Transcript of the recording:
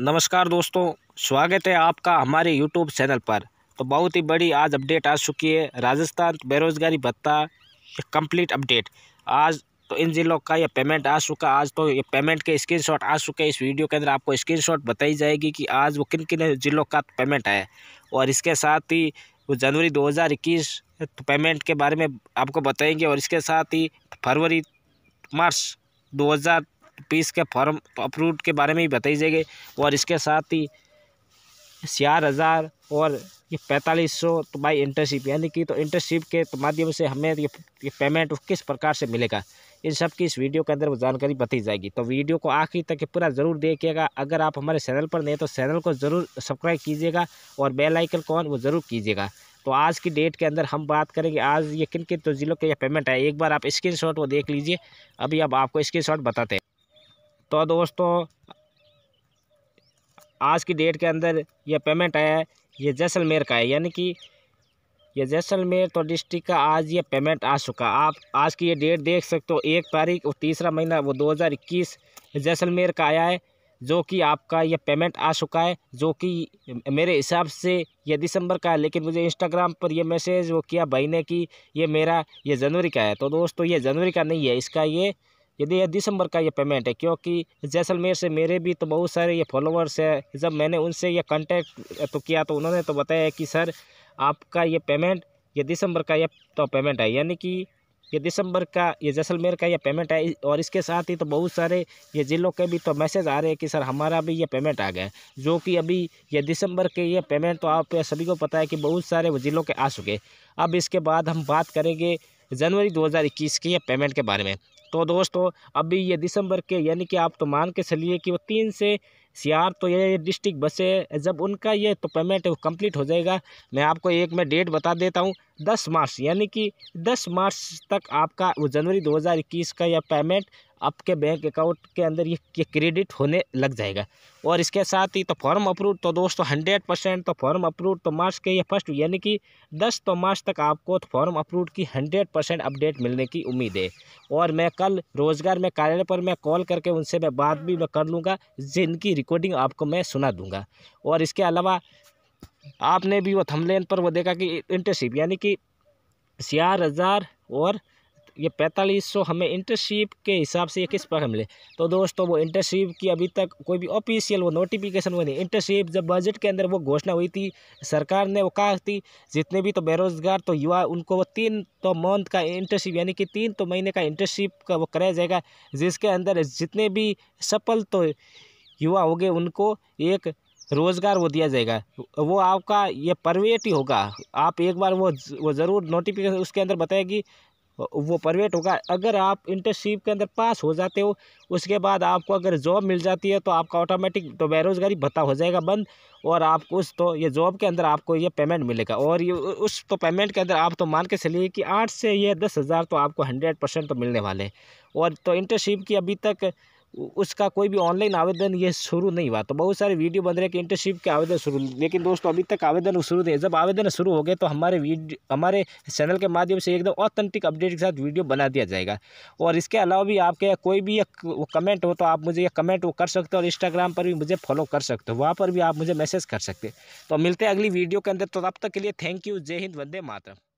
नमस्कार दोस्तों स्वागत है आपका हमारे यूट्यूब चैनल पर तो बहुत ही बड़ी आज अपडेट आ चुकी है राजस्थान बेरोजगारी भत्ता कंप्लीट अपडेट आज तो इन जिलों का ये पेमेंट आ चुका आज तो ये पेमेंट के स्क्रीनशॉट आ चुके हैं इस वीडियो के अंदर आपको स्क्रीनशॉट बताई जाएगी कि आज वो किन किन जिलों का पेमेंट आया और इसके साथ ही वो जनवरी दो तो पेमेंट के बारे में आपको बताएंगे और इसके साथ ही फरवरी मार्च हज़ार पीस के फॉर्म अप्रूव के बारे में भी बताई जाएगी और इसके साथ ही चार हज़ार और ये पैंतालीस सौ तो बाई इंटर्नशिप यानी कि तो इंटर्नशिप के तो माध्यम से हमें ये, ये पेमेंट किस प्रकार से मिलेगा इन सब की इस वीडियो के अंदर वो जानकारी बताई जाएगी तो वीडियो को आखिर तक पूरा ज़रूर देखिएगा अगर आप हमारे चैनल पर नहीं तो चैनल को ज़रूर सब्सक्राइब कीजिएगा और बेलाइकन कौन वो ज़रूर कीजिएगा तो आज की डेट के अंदर हम बात करेंगे आज ये किन किन तो ज़िलों के ये पेमेंट है एक बार आप स्क्रीन वो देख लीजिए अभी अब आपको स्क्रीन बताते हैं तो दोस्तों आज की डेट के अंदर यह पेमेंट आया है ये जैसलमेर का है यानी कि ये जैसलमेर तो डिस्ट्रिक्ट का आज ये पेमेंट आ चुका आप आज की ये डेट देख सकते हो एक तारीख और तीसरा महीना वो 2021 जैसलमेर का आया है जो कि आपका यह पेमेंट आ चुका है जो कि मेरे हिसाब से यह दिसंबर का है लेकिन मुझे इंस्टाग्राम पर यह मैसेज वो किया भाई ने कि ये मेरा ये जनवरी का है तो दोस्तों ये जनवरी का नहीं है इसका ये यदि यह दिसंबर का ये पेमेंट है क्योंकि जैसलमेर से मेरे भी तो बहुत सारे ये फॉलोअर्स हैं जब मैंने उनसे ये कांटेक्ट तो किया तो उन्होंने तो बताया कि सर आपका ये पेमेंट ये दिसंबर का ये तो पेमेंट है यानी कि ये दिसंबर का ये जैसलमेर का ये पेमेंट है और इसके साथ ही तो बहुत सारे ये ज़िलों के भी तो मैसेज आ रहे हैं कि सर हमारा भी ये पेमेंट आ गया जो कि अभी ये दिसंबर के ये पेमेंट तो आप सभी को पता है कि बहुत सारे वो ज़िलों के आ चुके अब इसके बाद हम बात करेंगे जनवरी 2021 के ये पेमेंट के बारे में तो दोस्तों अभी ये दिसंबर के यानी कि आप तो मान के चलिए कि वो तीन से सियार तो ये डिस्ट्रिक्ट बसें जब उनका ये तो पेमेंट कंप्लीट हो जाएगा मैं आपको एक मैं डेट बता देता हूँ दस मार्च यानी कि दस मार्च तक आपका वो जनवरी 2021 का यह पेमेंट आपके बैंक अकाउंट के अंदर ये क्रेडिट होने लग जाएगा और इसके साथ ही तो फॉर्म अप्रूव तो दोस्तों हंड्रेड परसेंट तो फॉर्म अप्रूव तो मार्च के ये फर्स्ट यानी कि दस तो मार्च तक आपको तो फॉर्म अप्रूव की हंड्रेड परसेंट अपडेट मिलने की उम्मीद है और मैं कल रोज़गार में कार्यालय पर मैं कॉल करके उनसे मैं बात भी मैं कर लूँगा जिनकी रिकॉर्डिंग आपको मैं सुना दूँगा और इसके अलावा आपने भी वो थमलेन पर वो देखा कि इंटरशिप यानी कि चार हज़ार और ये पैंतालीस सौ हमें इंटरशिप के हिसाब से ये किस पर मिले तो दोस्तों वो इंटरशिप की अभी तक कोई भी ऑफिशियल वो नोटिफिकेशन हुई नहीं इंटरशिप जब बजट के अंदर वो घोषणा हुई थी सरकार ने वो कहा थी जितने भी तो बेरोजगार तो युवा उनको वो तीन तो मंथ का इंटरशिप यानी कि तीन तो महीने का इंटरशिप का वो कराया जाएगा जिसके अंदर जितने भी सफल तो युवा हो गए उनको एक रोज़गार वो दिया जाएगा वो आपका ये परवेट ही होगा आप एक बार वो वो ज़रूर नोटिफिकेशन उसके अंदर बताएगी वो परवेट होगा अगर आप इंटर्नशिप के अंदर पास हो जाते हो उसके बाद आपको अगर जॉब मिल जाती है तो आपका ऑटोमेटिक तो बेरोज़गारी भत्ता हो जाएगा बंद और आप उस तो ये जॉब के अंदर आपको ये पेमेंट मिलेगा और ये उस तो पेमेंट के अंदर आप तो मान के चलिए कि आठ से ये दस हज़ार तो आपको हंड्रेड परसेंट तो मिलने वाले हैं और तो इंटर्नशिप की अभी तक उसका कोई भी ऑनलाइन आवेदन ये शुरू नहीं हुआ तो बहुत सारे वीडियो बन रहे हैं कि इंटर्नशिप के आवेदन शुरू लेकिन दोस्तों अभी तक आवेदन शुरू नहीं है जब आवेदन शुरू हो गए तो हमारे वीडियो हमारे चैनल के माध्यम से एकदम ऑथेंटिक अपडेट के साथ वीडियो बना दिया जाएगा और इसके अलावा भी आपके कोई भी कमेंट हो तो आप मुझे कमेंट वो कर सकते हो और इंस्टाग्राम पर भी मुझे फॉलो कर सकते हो वहाँ पर भी आप मुझे मैसेज कर सकते तो मिलते हैं अगली वीडियो के अंदर तो तब तक के लिए थैंक यू जय हिंद वंदे मातरम